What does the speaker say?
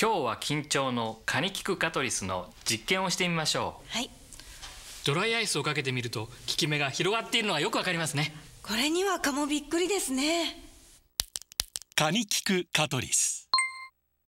今日は緊張のカニキクカトリスの実験をしてみましょうはいドライアイスをかけてみると効き目が広がっているのがよくわかりますねこれには蚊もびっくりですねカニキクカトリス